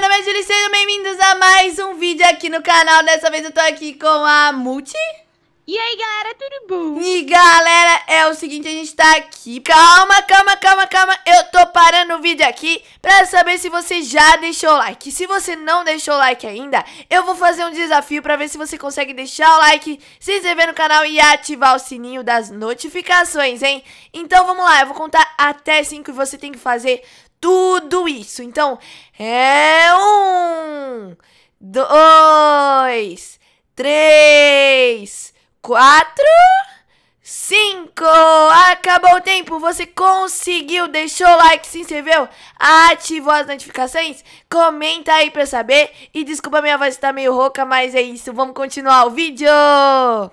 meu nome é Julie, sejam bem-vindos a mais um vídeo aqui no canal. Dessa vez eu tô aqui com a Multi. E aí, galera, tudo bom? E galera, é o seguinte, a gente tá aqui. Calma, calma, calma, calma. Eu tô parando o vídeo aqui pra saber se você já deixou o like. Se você não deixou o like ainda, eu vou fazer um desafio pra ver se você consegue deixar o like, se inscrever no canal e ativar o sininho das notificações, hein? Então vamos lá, eu vou contar até 5 e você tem que fazer tudo isso. Então, é um, dois, três quatro, cinco. Acabou o tempo. Você conseguiu? Deixou o like, se inscreveu, ativou as notificações, comenta aí para saber. E desculpa minha voz tá meio rouca, mas é isso. Vamos continuar o vídeo.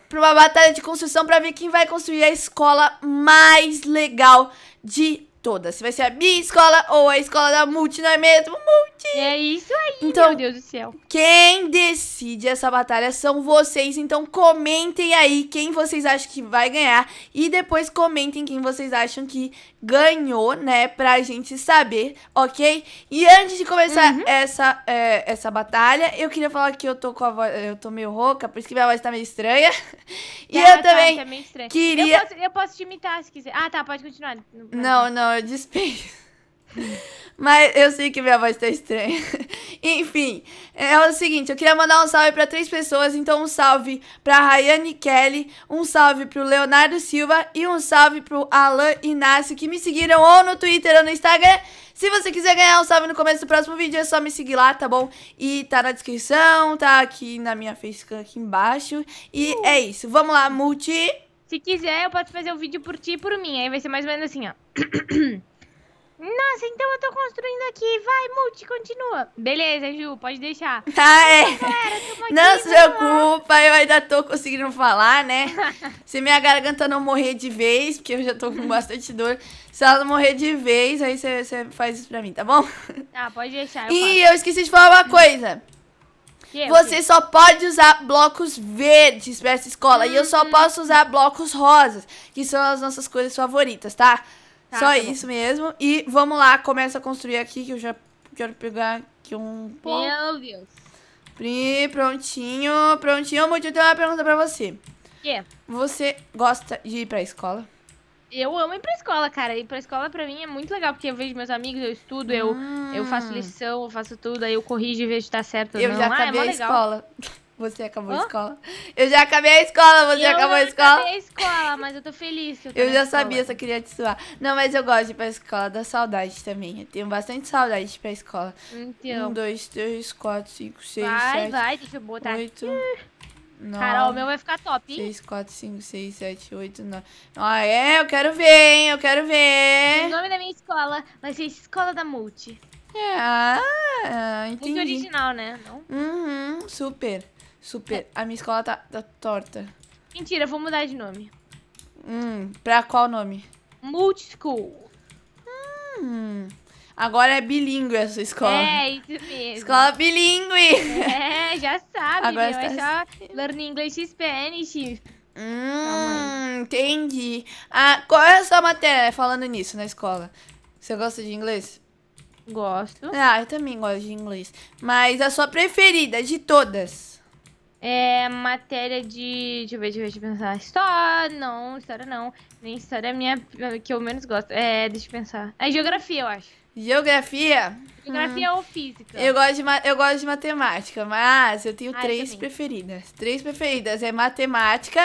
para uma batalha de construção para ver quem vai construir a escola mais legal de Toda. Se vai ser a minha escola ou a escola da Multi, não é mesmo? Multi! É isso aí, então, meu Deus do céu. Quem decide essa batalha são vocês, então comentem aí quem vocês acham que vai ganhar e depois comentem quem vocês acham que ganhou, né, pra gente saber, ok? E antes de começar uhum. essa, é, essa batalha, eu queria falar que eu tô com a voz, eu tô meio rouca, por isso que minha voz tá meio estranha. E tá, eu tá, também tá meio estranha. queria... Eu posso, eu posso te imitar se quiser. Ah, tá, pode continuar. não, não despejo. Mas eu sei que minha voz tá estranha. Enfim, é o seguinte, eu queria mandar um salve para três pessoas, então um salve para Rayane Kelly, um salve pro Leonardo Silva e um salve pro Alan Inácio que me seguiram ou no Twitter ou no Instagram. Se você quiser ganhar um salve no começo do próximo vídeo, é só me seguir lá, tá bom? E tá na descrição, tá aqui na minha facecam aqui embaixo. E é isso. Vamos lá, multi se quiser, eu posso fazer o vídeo por ti e por mim. Aí vai ser mais ou menos assim, ó. Nossa, então eu tô construindo aqui. Vai, Multi, continua. Beleza, Ju, pode deixar. Tá, é. não se preocupa, eu ainda tô conseguindo falar, né? se minha garganta não morrer de vez, porque eu já tô com bastante dor, se ela não morrer de vez, aí você faz isso pra mim, tá bom? Tá, pode deixar. Eu e faço. eu esqueci de falar uma coisa você só pode usar blocos verdes pra essa escola. Uhum. E eu só uhum. posso usar blocos rosas, que são as nossas cores favoritas, tá? tá só tá isso bom. mesmo. E vamos lá, começa a construir aqui, que eu já quero pegar aqui um ponto. Meu Deus. Pri, prontinho, prontinho. eu tenho uma pergunta pra você. Que? Você gosta de ir pra escola? Eu amo ir pra escola, cara. Ir pra escola pra mim é muito legal, porque eu vejo meus amigos, eu estudo, eu, eu ah. faço lição, eu faço tudo, aí eu corrijo e vejo se tá certo ou eu não. Eu já acabei ah, é a escola. Você acabou Hã? a escola. Eu já acabei a escola, você eu acabou a escola. Eu acabei a escola, mas eu tô feliz. Que eu tô eu já escola. sabia, só queria te suar. Não, mas eu gosto de ir pra escola, dá saudade também. Eu tenho bastante saudade de ir pra escola. Então. Um, dois, três, quatro, cinco, seis, vai, sete. Vai, vai, deixa eu botar oito. aqui. Nove, Carol, o meu vai ficar top, hein? 6, 4, 5, 6, 7, 8, 9. Ah, é? Eu quero ver, hein? Eu quero ver. O nome da minha escola vai ser Escola da Multi. É, ah, entendi. Muito original, né? Não? Uhum, super. Super. A minha escola tá, tá torta. Mentira, vou mudar de nome. Hum, pra qual nome? Multischool. Hum. Agora é bilíngue essa escola. É, isso mesmo. Escola bilíngue. É, já sabe, Agora meu, é só Learning English Spanish. Hum, entendi. Ah, qual é a sua matéria falando nisso na escola? Você gosta de inglês? Gosto. Ah, eu também gosto de inglês. Mas a sua preferida de todas? É matéria de. Deixa eu ver, deixa eu, ver, deixa eu pensar. História, não, história não. Nem história é minha que eu menos gosto. É, deixa eu pensar. É geografia, eu acho. Geografia. Geografia hum. ou física? Eu gosto, de, eu gosto de matemática, mas eu tenho ah, três eu preferidas. Três preferidas é matemática,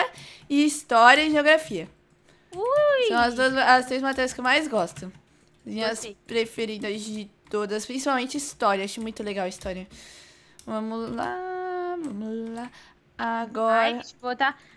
e história e geografia. Ui. São as, duas, as três matérias que eu mais gosto. Minhas preferidas de todas, principalmente história. Acho muito legal a história. Vamos lá, vamos Agora. Ai,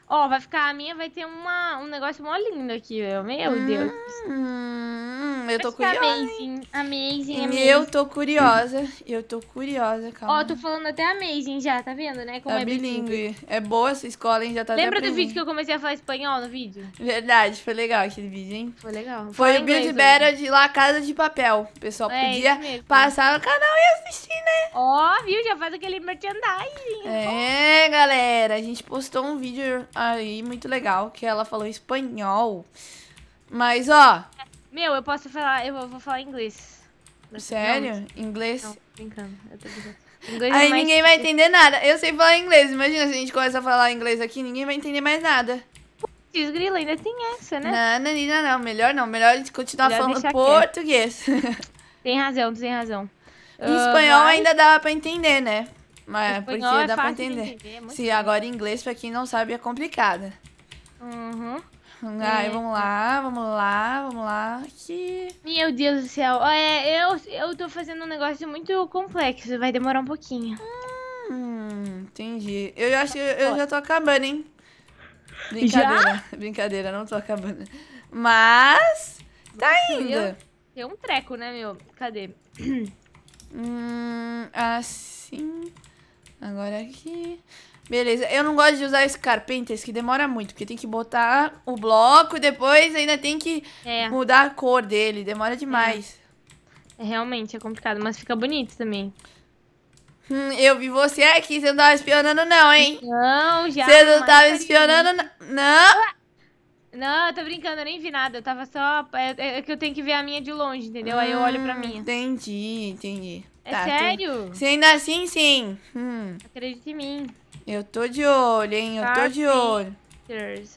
Ó, vai ficar. A minha vai ter uma, um negócio mó lindo aqui, meu. Meu hum, Deus. Hum, eu tô curiosa. Amazing, amazing, amazing. Eu tô curiosa. Eu tô curiosa, calma. Ó, tô falando até amazing já, tá vendo, né? Como tá é bilingue. bilingue. É boa essa escola, hein? Já tá Lembra do vídeo que eu comecei a falar espanhol no vídeo? Verdade, foi legal aquele vídeo, hein? Foi legal. Foi o Build Better de lá, Casa de Papel. O pessoal é, podia passar no canal e assistir, né? Ó, viu? Já faz aquele merchandising. É, galera galera, a gente postou um vídeo aí muito legal que ela falou espanhol. Mas, ó. Meu, eu posso falar, eu vou falar inglês. Sério? Não, inglês? Não, brincando, eu tô Inglês é aí é ninguém vai entender nada. Eu sei falar inglês. Imagina se a gente começa a falar inglês aqui, ninguém vai entender mais nada. Putz, grila, ainda tem essa, né? Não, não, não, não. Melhor não. Melhor a gente continuar Melhor falando português. Tem razão, tem razão. Em espanhol uh, ah, mas... ainda dava pra entender, né? Mas é, porque é dá pra entender. entender é Sim, bom. agora inglês, pra quem não sabe, é complicada. Uhum. Ai, é. vamos lá, vamos lá, vamos lá. Aqui. Meu Deus do céu. É, eu, eu tô fazendo um negócio muito complexo, vai demorar um pouquinho. Hum, entendi. Eu acho que eu já tô acabando, hein? Brincadeira, já? brincadeira, não tô acabando. Mas tá indo. Tem um treco, né, meu? Cadê? Hum, assim. Agora aqui. Beleza, eu não gosto de usar esse carpenter, que demora muito, porque tem que botar o bloco e depois ainda tem que é. mudar a cor dele, demora demais. É. é. Realmente, é complicado, mas fica bonito também. Hum, eu vi você aqui, você não tava espionando não, hein? Não, já. Você não tava espionando não. não. Ah, não, eu tô brincando, eu nem vi nada. Eu tava só. É, é, é que eu tenho que ver a minha de longe, entendeu? Hum, Aí eu olho pra ah, minha. Entendi, entendi. É tá, sério? Tô... Se ainda assim, sim. Hum. em mim. Eu tô de olho, hein? Eu tô de olho.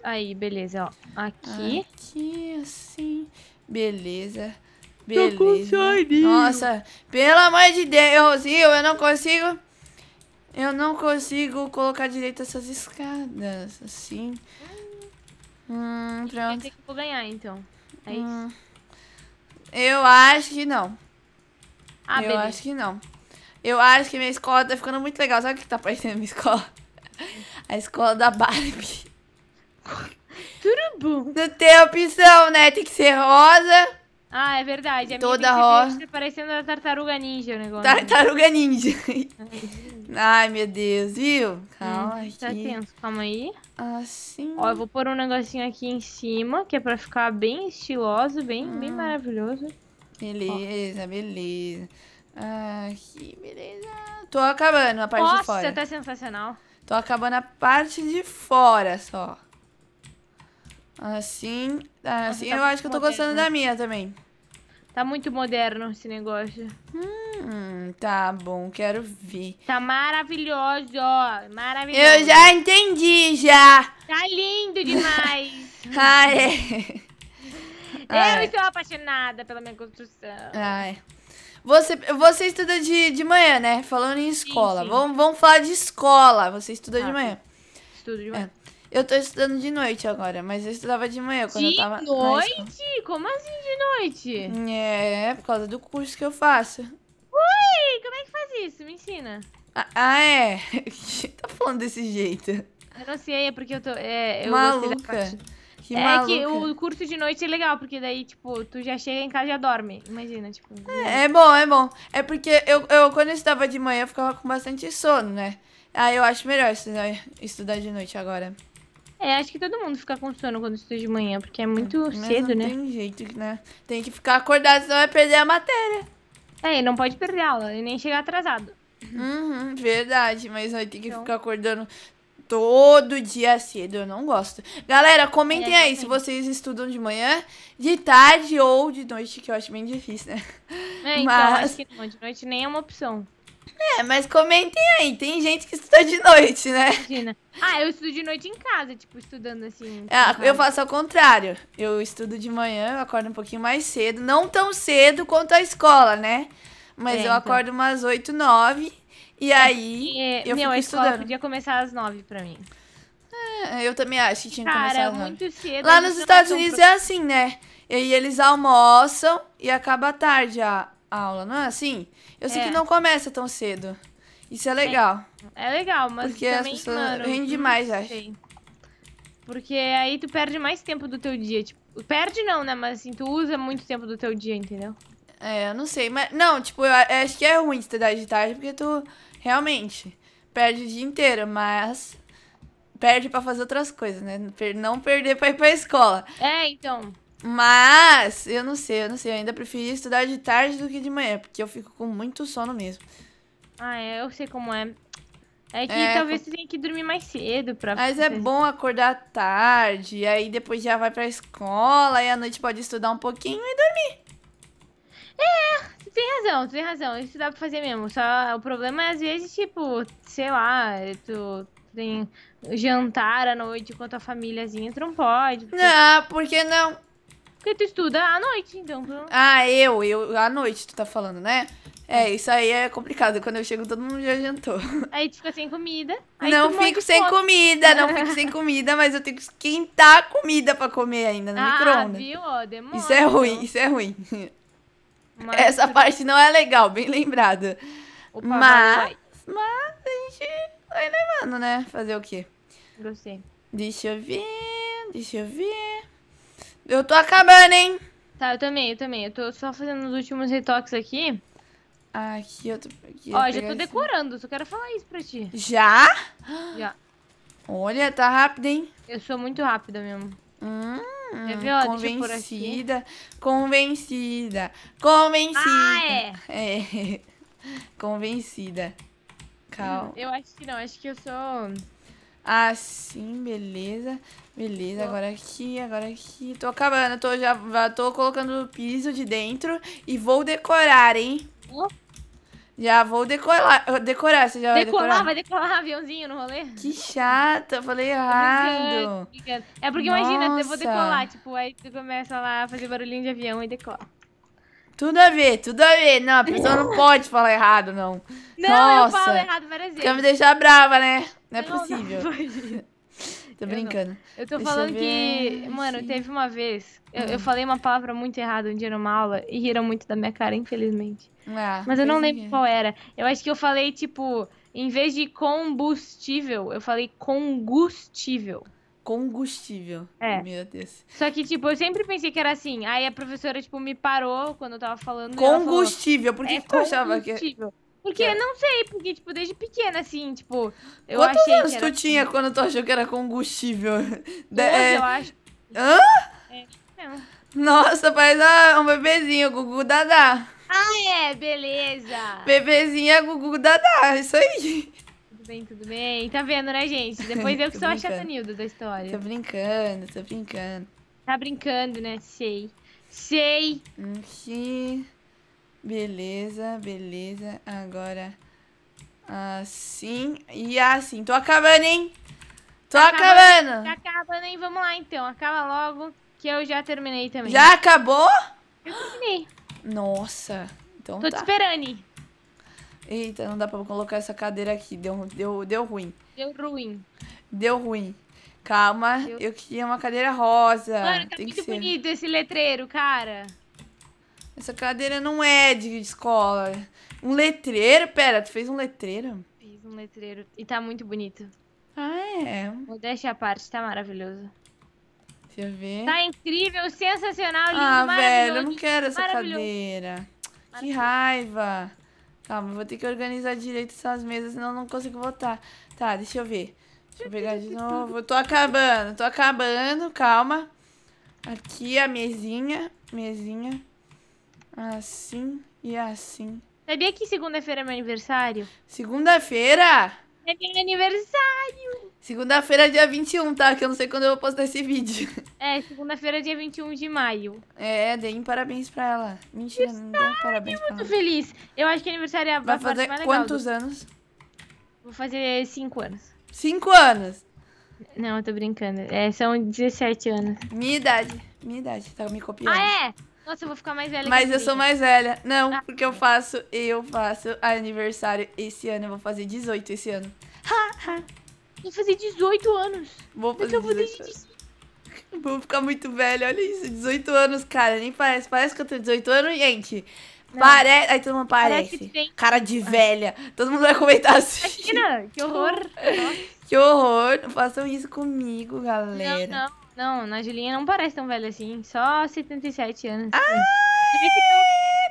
Aí, beleza, ó. Aqui. Aqui, assim. Beleza. Beleza. Tô com Nossa, pelo amor de Deus, Rio, eu não consigo. Eu não consigo colocar direito essas escadas, assim. Hum. Hum, pronto. Eu que vou ganhar, então. É hum. isso? Eu acho que não. Ah, eu beleza. acho que não. Eu acho que minha escola tá ficando muito legal. Sabe o que tá parecendo minha escola? A escola da Barbie. Tudo bom. Não tem opção, né? Tem que ser rosa ah, é verdade. A Toda rosa. Tá parecendo a tartaruga ninja o negócio. Tartaruga ninja. Ai, meu Deus, viu? Hum, calma hum, aqui. Tá tenso, calma aí. Assim. Ó, eu vou pôr um negocinho aqui em cima, que é pra ficar bem estiloso, bem, hum. bem ah. maravilhoso. Beleza, Ó. beleza. Aqui, beleza. Tô acabando a parte Nossa, de fora. Nossa, tá sensacional. Tô acabando a parte de fora só. Assim, é, assim Nossa, tá eu acho que eu tô moderno. gostando da minha também. Tá muito moderno esse negócio. Hum, tá bom, quero ver. Tá maravilhoso, ó. Maravilhoso. Eu já entendi, já. Tá lindo demais. ah, é. Ah, eu é. estou apaixonada pela minha construção. Ah, é. Você, você estuda de, de manhã, né? Falando em escola. Sim, sim. Vamos, vamos falar de escola. Você estuda ah, de tá. manhã. Estudo de manhã. É. Eu tô estudando de noite agora, mas eu estudava de manhã quando de eu tava. De noite? Como assim de noite? É, por causa do curso que eu faço. Ui, como é que faz isso? Me ensina. Ah, ah é? tá falando desse jeito? Eu não sei, é porque eu tô. É, eu Maluca. Que é maluca. que o curso de noite é legal, porque daí, tipo, tu já chega em casa e já dorme. Imagina, tipo. É, é bom, é bom. É porque eu, eu, quando eu estudava de manhã, eu ficava com bastante sono, né? Ah, eu acho melhor estudar de noite agora. É, acho que todo mundo fica com sono quando estuda de manhã, porque é muito Mas cedo, não né? Tem jeito, né? Tem que ficar acordado, senão vai perder a matéria. É, e não pode perder a aula e nem chegar atrasado. Uhum, verdade, mas vai ter que então. ficar acordando todo dia cedo, eu não gosto. Galera, comentem é, aí se vocês estudam de manhã, de tarde ou de noite, que eu acho bem difícil, né? É, então, acho que não, de noite nem é uma opção. É, mas comentem aí, tem gente que estuda de noite, né? Imagina. Ah, eu estudo de noite em casa, tipo, estudando assim. Ah, eu faço ao contrário. Eu estudo de manhã, eu acordo um pouquinho mais cedo. Não tão cedo quanto a escola, né? Mas é, eu então. acordo umas 8, 9. E é aí. É, eu meu, fico a escola estudando. podia começar às 9 pra mim. É, eu também acho que tinha que começar às 9. muito cedo. Lá é nos Estados Unidos pro... é assim, né? E aí eles almoçam e acaba tarde a, aula, não é assim? Eu sei é. que não começa tão cedo. Isso é, é. legal. É, é legal, mas Porque também, as pessoas mano, rende demais, acho. Porque aí tu perde mais tempo do teu dia, tipo, perde não, né, mas assim, tu usa muito tempo do teu dia, entendeu? É, eu não sei, mas não, tipo, eu acho que é ruim estudar de tarde porque tu realmente perde o dia inteiro, mas perde para fazer outras coisas, né? Não perder para ir para escola. É, então. Mas, eu não sei, eu não sei. Eu ainda preferi estudar de tarde do que de manhã, porque eu fico com muito sono mesmo. Ah, é, eu sei como é. É que é, talvez você tenha que dormir mais cedo pra... Mas é bom acordar tarde, aí depois já vai pra escola, e à noite pode estudar um pouquinho e dormir. É, você tem razão, você tem razão. Isso dá pra fazer mesmo. Só o problema é, às vezes, tipo, sei lá, tu tem jantar à noite com a tua famíliazinha, tu não pode. Porque... Não, por que não? Porque tu estuda à noite, então. Ah, eu, eu, à noite tu tá falando, né? É, isso aí é complicado. Quando eu chego, todo mundo já jantou. Aí tu fica sem comida. não fico sem comida, não fico sem comida, mas eu tenho que esquentar a comida pra comer ainda no ah, micro-ondas. viu? Ó, demora. Isso é ruim, isso é ruim. Mas Essa tu... parte não é legal, bem lembrada. Opa, mas, mas a gente vai levando, né? Fazer o quê? Gostei. Deixa eu ver, deixa eu ver. Eu tô acabando, hein? Tá, eu também, eu também. Eu tô só fazendo os últimos retoques aqui. Aqui eu tô... Aqui, Ó, eu já tô decorando, só quero falar isso pra ti. Já? Já. Olha, tá rápido, hein? Eu sou muito rápida mesmo. Hum, ver, ó, convencida, convencida, convencida. Ah, é. é. convencida. Calma. Eu acho que não, acho que eu sou... Assim, beleza. Beleza, agora aqui, agora aqui. Tô acabando, tô, já, já tô colocando o piso de dentro e vou decorar, hein? Oh. Já vou decorar, decorar, você já vai decorar? Vai decolar aviãozinho no rolê? Que chata, falei errado. É porque Nossa. imagina, eu vou decolar, tipo, aí tu começa lá a fazer barulhinho de avião e decola. Tudo a ver, tudo a ver. Não, a pessoa não pode falar errado, não. Não, Nossa. eu falo errado várias vezes. Quer me deixar brava, né? Não é não, possível. Não Tô brincando. Eu, eu tô Deixa falando eu que, mano, teve uma vez. Eu, eu, hum. falei uma palavra muito errada um dia numa aula e riram muito da minha cara, infelizmente. Ah, Mas eu não lembro é. qual era. Eu acho que eu falei, tipo, em vez de combustível, eu falei combustível combustível. É. Meu Deus. Só que, tipo, eu sempre pensei que era assim. Aí a professora, tipo, me parou quando eu tava falando. Combustível. Falou, Por que, é que tu achava que. Combustível. Porque eu é. não sei, porque, tipo, desde pequena, assim, tipo, eu Quantos achei anos que tu tinha assim? quando tu achou que era combustível? De... É... eu acho. Hã? É, não. Nossa, faz ah, um bebezinho, Gugu Dadá. Ah, é, beleza. Bebezinha é Gugu Dadá, isso aí. Tudo bem, tudo bem. Tá vendo, né, gente? Depois eu que sou brincando. a chatanilda da história. Tô brincando, tô brincando. Tá brincando, né? Sei. Sei. Sei. Beleza, beleza. Agora assim e assim. Tô acabando, hein? Tô tá acabando. Tá acabando, hein? Vamos lá, então. Acaba logo, que eu já terminei também. Já acabou? Eu terminei. Nossa. Então Tô tá. te esperando. Eita, não dá pra colocar essa cadeira aqui. Deu, deu, deu ruim. Deu ruim. Deu ruim. Calma, eu queria uma cadeira rosa. Mano, tá Tem muito bonito esse letreiro, cara. Essa cadeira não é de escola. Um letreiro? Pera, tu fez um letreiro? Fiz um letreiro. E tá muito bonito. Ah, é? Modéstia à parte, tá maravilhoso. Deixa eu ver. Tá incrível, sensacional, lindo, ah, velho, eu não quero essa cadeira. Que raiva. Calma, vou ter que organizar direito essas mesas, senão eu não consigo voltar Tá, deixa eu ver. Deixa eu pegar de novo. Eu tô acabando, tô acabando, calma. Aqui a mesinha, mesinha. Assim e assim. Sabia que segunda-feira é meu aniversário? Segunda-feira? É meu aniversário! Segunda-feira, é dia 21, tá? Que eu não sei quando eu vou postar esse vídeo. É, segunda-feira, é dia 21 de maio. É, deem parabéns pra ela. Mentira, não dá parabéns pra ela. Eu muito feliz. Eu acho que aniversário é a Vai fazer quantos legal. anos? Vou fazer 5 anos. 5 anos? Não, eu tô brincando. É, são 17 anos. Minha idade. Minha idade. Tá me copiando. Ah, é? Nossa, eu vou ficar mais velha. Mas eu sou mais velha. Não, ah, porque eu faço, eu faço aniversário esse ano. Eu vou fazer 18 esse ano. vou fazer 18 anos. Vou fazer 18 Vou ficar muito velha, olha isso. 18 anos, cara. Nem parece. Parece que eu tenho 18 anos, gente. Parece. Aí todo mundo parece. parece cara de velha. Todo mundo vai comentar assim. Imagina, que horror. que horror. Não façam isso comigo, galera. Não, não. Não, na Julinha não parece tão velha assim. Só 77 anos. Ah!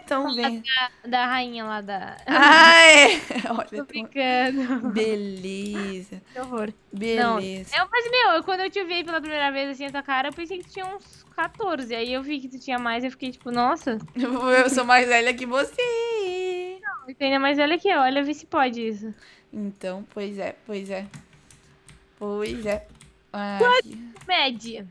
tão bem. Da, da, rainha lá da. Ai! Olha, tô brincando. Beleza. Que horror. Beleza. Não, eu, mas, meu, quando eu te vi pela primeira vez assim a tua cara, eu pensei que tinha uns 14. Aí eu vi que tu tinha mais, eu fiquei tipo, nossa. Eu sou mais velha que você. Não, eu ainda é mais velha que eu. Olha, vê se pode isso. Então, pois é, pois é. Pois é média. mede?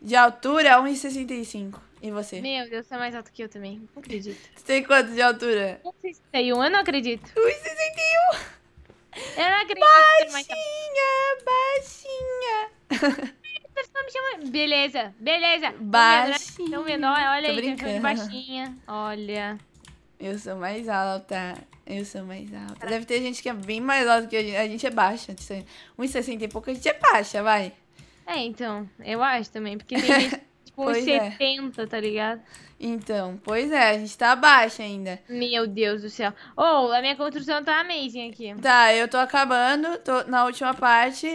De altura, 1,65. E você? Meu Deus, você é mais alto que eu também. Não acredito. Você tem quanto de altura? 1,61, eu não acredito. 1,61! Eu não acredito. É baixinha, baixinha. Beleza, beleza. Né? Baixinha. Então menor, olha Tô aí, tá brincando. baixinha. Olha. Eu sou mais alta. Eu sou mais alta. Deve ter gente que é bem mais alta que a gente. A gente é baixa. 1,60 tipo, e pouco a gente é baixa, vai. É, então. Eu acho também. Porque tem gente tipo 70, é. tá ligado? Então, pois é. A gente tá baixa ainda. Meu Deus do céu. Ou, oh, a minha construção tá amazing aqui. Tá, eu tô acabando. Tô na última parte.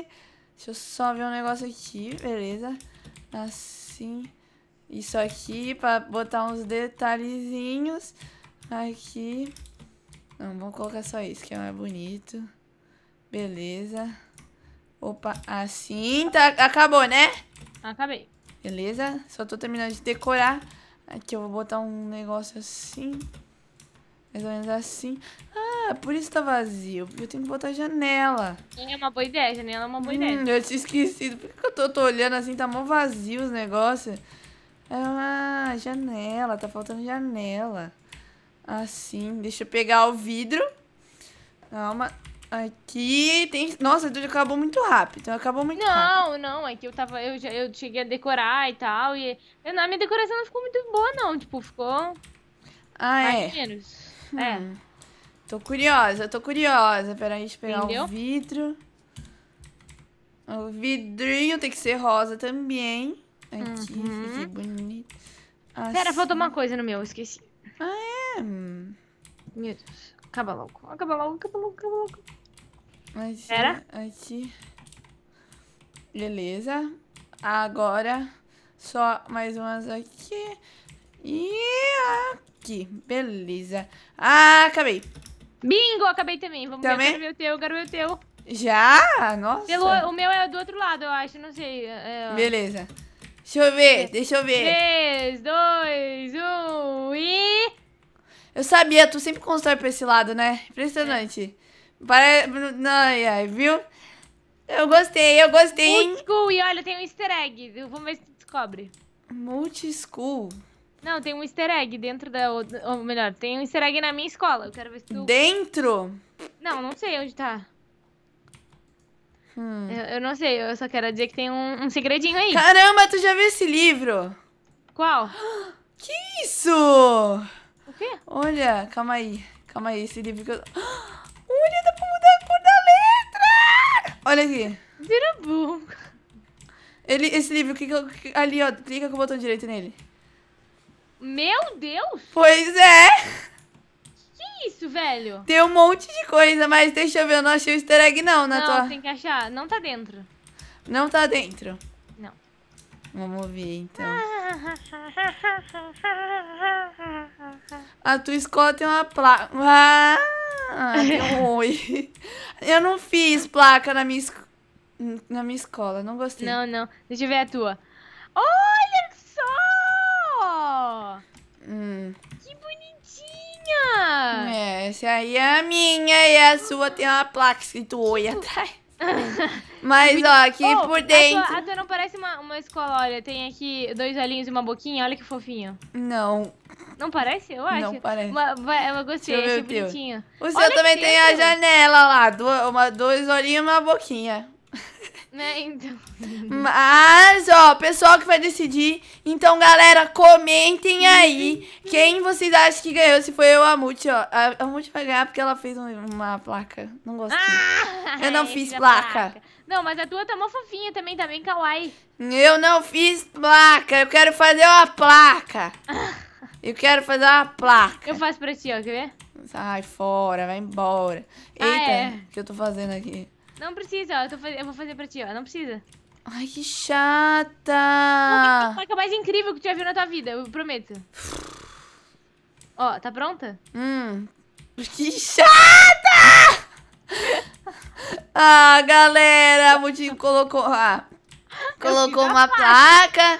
Deixa eu só ver um negócio aqui. Beleza. Assim. Isso aqui pra botar uns detalhezinhos. Aqui. Não, vamos colocar só isso, que é mais bonito. Beleza. Opa, assim. Tá, acabou, né? Acabei. Beleza? Só tô terminando de decorar. Aqui eu vou botar um negócio assim. Mais ou menos assim. Ah, por isso tá vazio. Porque eu tenho que botar janela. É uma boa ideia, janela é uma boa ideia. Hum, eu tinha esquecido. Por que eu tô, tô olhando assim? Tá mó vazio os negócios. Ah, janela. Tá faltando janela. Assim, deixa eu pegar o vidro. Calma. Aqui tem... Nossa, tudo acabou muito rápido. Acabou muito não, rápido. Não, não. É que eu tava... Eu, já, eu cheguei a decorar e tal. E eu, a minha decoração não ficou muito boa, não. Tipo, ficou... Ah, é? menos. Hum. É. Tô curiosa, tô curiosa. Peraí, deixa eu pegar Entendeu? o vidro. O vidrinho tem que ser rosa também. Aqui, uhum. bonito. Assim. Pera, faltou uma coisa no meu, esqueci. Ah, é? Hum. Meu Deus. Acaba logo. Acaba logo, acaba logo, acaba logo. Aqui, Era? Aqui. Beleza. Agora, só mais umas aqui. E aqui. Beleza. Ah, acabei. Bingo, acabei também. Vamos também? ver. Eu quero o teu, eu teu. Já? Nossa. Pelo, o meu é do outro lado, eu acho. Não sei. É, Beleza. Deixa eu ver, deixa eu ver. 3, 2, 1. Eu sabia, tu sempre constrói pra esse lado, né? Impressionante. É. Pare... Não, ai, viu? Eu gostei, eu gostei, hein? Multischool, e olha, tem um easter egg. Vamos ver se tu descobre. Multischool? Não, tem um easter egg dentro da... Ou melhor, tem um easter egg na minha escola. Eu quero ver se tu... Dentro? Não, não sei onde tá. Hum. Eu, eu, não sei, eu só quero dizer que tem um, um segredinho aí. Caramba, tu já viu esse livro? Qual? Que isso? quê? Olha, calma aí. Calma aí, esse livro que eu... Olha, dá pra mudar a cor da letra! Olha aqui. Virabu. Ele, esse livro, clica ali, ó, clica com o botão direito nele. Meu Deus! Pois é! Que isso, velho? Tem um monte de coisa, mas deixa eu ver, eu não achei o easter egg não na né, não, tua... Não, tem que achar. Não tá dentro. Não tá dentro. Vamos ver, então. A tua escola tem uma placa. Ah, deu um oi. Eu não fiz placa na minha, es... na minha escola, não gostei. Não, não. Deixa eu ver a tua. Olha só! Hum. Que bonitinha! É, essa aí é a minha e a sua tem uma placa escrito oi tipo, atrás. Mas, ó, aqui oh, por dentro. A tua, a tua, não parece uma, uma escola, olha. Tem aqui dois olhinhos e uma boquinha. Olha que fofinho. Não. Não parece? Eu acho. Não parece. Uma, eu gostei, eu achei bonitinho. O seu olha também tem a janela lá. Duas, uma, dois olhinhos e uma boquinha. Né, então. Mas, ó, pessoal que vai decidir. Então, galera, comentem aí quem vocês acham que ganhou. Se foi eu ou a Muti, ó. A, a Muti vai ganhar porque ela fez uma placa. Não gostei. Ah, eu não é, fiz placa. placa. Não, mas a tua tá mó fofinha também, tá bem kawaii. Eu não fiz placa. Eu quero fazer uma placa. eu quero fazer uma placa. Eu faço pra ti, ó, quer ver? Sai fora, vai embora. Ah, Eita, é. o ah, é. que eu tô fazendo aqui? Não precisa, Eu, faz... eu, vou fazer pra ti, ó. Não precisa. Ai, que chata. Não, que é mais incrível que tu já viu na tua vida, eu prometo. ó, tá pronta? Hum. Que chata! ah, galera, a Mutinho colocou... Ah, colocou uma placa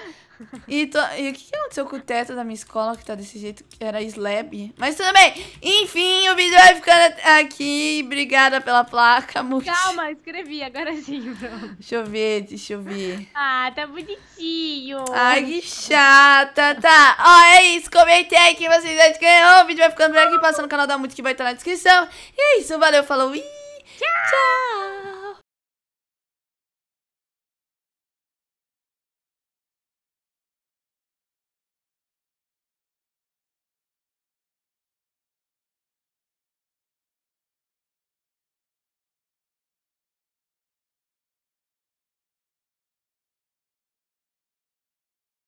e, e, o que, que aconteceu com o teto da minha escola que tá desse jeito? Que era slab. Mas tudo bem. Enfim, o vídeo vai ficando aqui. Obrigada pela placa. Muito... Calma, escrevi agora sim, pronto. Deixa eu ver, deixa eu ver. Ah, tá bonitinho. Ai, que chata. Tá. Ó, é isso. Comentei aí que vocês já ganhou. O vídeo vai ficando por aqui. passa no canal da Muito que vai estar tá na descrição. E é isso. Valeu, falou. E... Tchau. Tchau.